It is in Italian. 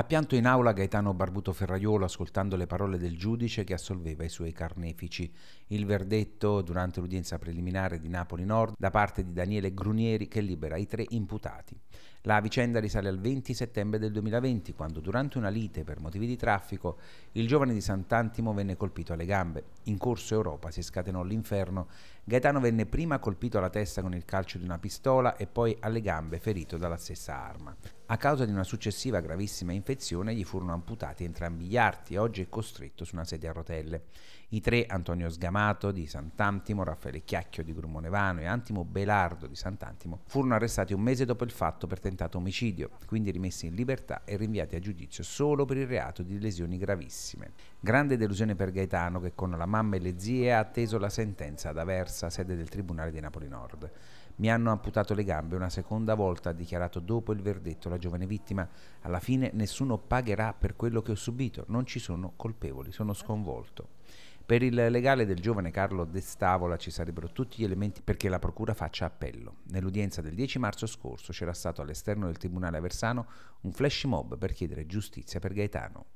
Ha pianto in aula Gaetano Barbuto Ferraiolo ascoltando le parole del giudice che assolveva i suoi carnefici. Il verdetto durante l'udienza preliminare di Napoli Nord da parte di Daniele Grunieri che libera i tre imputati. La vicenda risale al 20 settembre del 2020, quando durante una lite per motivi di traffico il giovane di Sant'Antimo venne colpito alle gambe. In corso Europa si scatenò l'inferno. Gaetano venne prima colpito alla testa con il calcio di una pistola e poi alle gambe ferito dalla stessa arma. A causa di una successiva gravissima infezione gli furono amputati entrambi gli arti e oggi è costretto su una sedia a rotelle. I tre, Antonio Sgamato di Sant'Antimo, Raffaele Chiacchio di Grumonevano e Antimo Belardo di Sant'Antimo, furono arrestati un mese dopo il fatto per tentativo tentato omicidio, quindi rimessi in libertà e rinviati a giudizio solo per il reato di lesioni gravissime. Grande delusione per Gaetano che con la mamma e le zie ha atteso la sentenza ad Aversa, sede del Tribunale di Napoli Nord. Mi hanno amputato le gambe una seconda volta, ha dichiarato dopo il verdetto la giovane vittima. Alla fine nessuno pagherà per quello che ho subito, non ci sono colpevoli, sono sconvolto. Per il legale del giovane Carlo De Stavola ci sarebbero tutti gli elementi perché la Procura faccia appello. Nell'udienza del 10 marzo scorso c'era stato all'esterno del Tribunale Aversano un flash mob per chiedere giustizia per Gaetano.